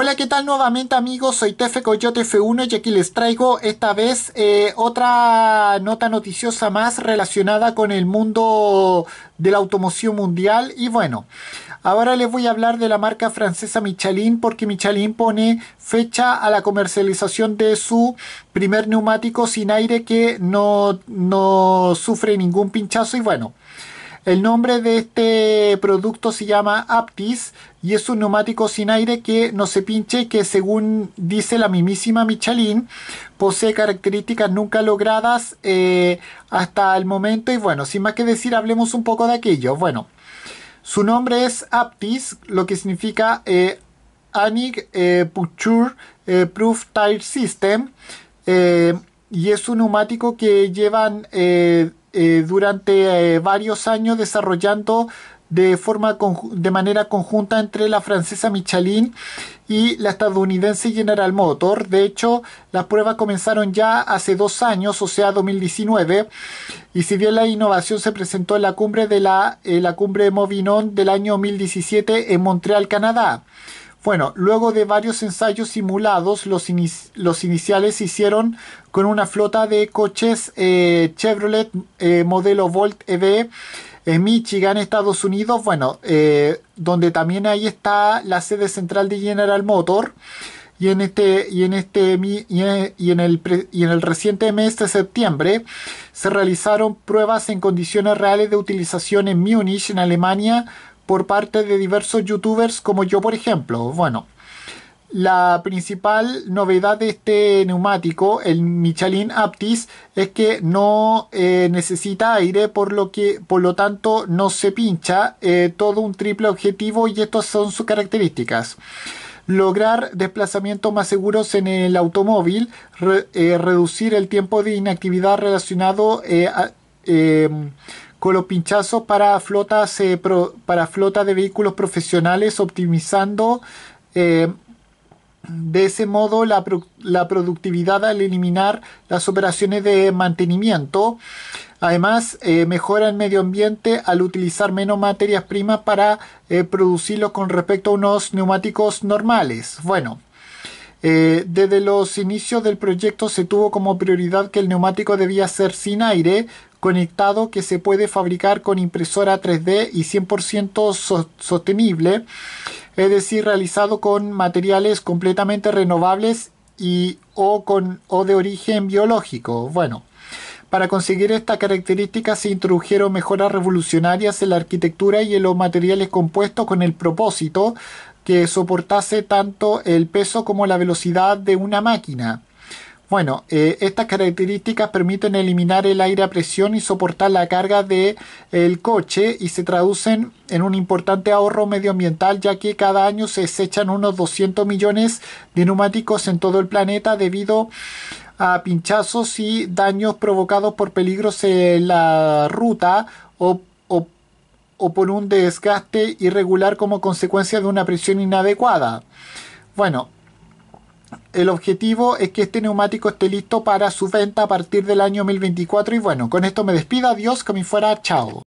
Hola, ¿qué tal nuevamente amigos? Soy Tefe Coyote F1 y aquí les traigo esta vez eh, otra nota noticiosa más relacionada con el mundo de la automoción mundial. Y bueno, ahora les voy a hablar de la marca francesa Michelin porque Michelin pone fecha a la comercialización de su primer neumático sin aire que no, no sufre ningún pinchazo y bueno. El nombre de este producto se llama Aptis y es un neumático sin aire que no se pinche, y que según dice la mismísima Michelin, posee características nunca logradas eh, hasta el momento. Y bueno, sin más que decir, hablemos un poco de aquello. Bueno, su nombre es Aptis, lo que significa eh, Anik eh, eh, Proof Tire System. Eh, y es un neumático que llevan eh, durante eh, varios años desarrollando de, forma de manera conjunta entre la francesa Michelin y la estadounidense General Motor. De hecho, las pruebas comenzaron ya hace dos años, o sea, 2019. Y si bien la innovación se presentó en la cumbre de la, eh, la cumbre Movinon del año 2017 en Montreal, Canadá. Bueno, luego de varios ensayos simulados, los, iniciales se hicieron con una flota de coches eh, Chevrolet eh, modelo Volt EV en Michigan, Estados Unidos, bueno, eh, donde también ahí está la sede central de General Motor. Y en este, y en este, y en, el, y en el reciente mes de septiembre se realizaron pruebas en condiciones reales de utilización en Múnich, en Alemania, por parte de diversos youtubers como yo, por ejemplo. Bueno, la principal novedad de este neumático, el Michelin Aptis, es que no eh, necesita aire, por lo que, por lo tanto, no se pincha. Eh, todo un triple objetivo y estas son sus características. Lograr desplazamientos más seguros en el automóvil, eh, reducir el tiempo de inactividad relacionado a, con para flotas, para flota de vehículos profesionales, optimizando eh, de ese modo la, productividad al eliminar las operaciones de mantenimiento. Además, eh, mejora el medio ambiente al utilizar menos materias primas para eh, producirlos con respecto a unos neumáticos normales. Bueno, eh, desde los inicios del proyecto se tuvo como prioridad que el neumático debía ser sin aire, conectado, que se puede fabricar con impresora 3D y 100% sostenible, es decir, realizado con materiales completamente renovables y o, con, o de origen biológico. Bueno, para conseguir esta característica se introdujeron mejoras revolucionarias en la arquitectura y en los materiales compuestos con el propósito que soportase tanto el peso como la velocidad de una máquina. Bueno, eh, estas características permiten eliminar el aire a presión y soportar la carga del el coche y se traducen en un importante ahorro medioambiental ya que cada año se desechan unos 200 millones de neumáticos en todo el planeta debido a pinchazos y daños provocados por peligros en la ruta o o por un desgaste irregular como consecuencia de una presión inadecuada. Bueno, el objetivo es que este neumático esté listo para su venta a partir del año 2024 y bueno, con esto me despido, adiós, que me fuera, chao.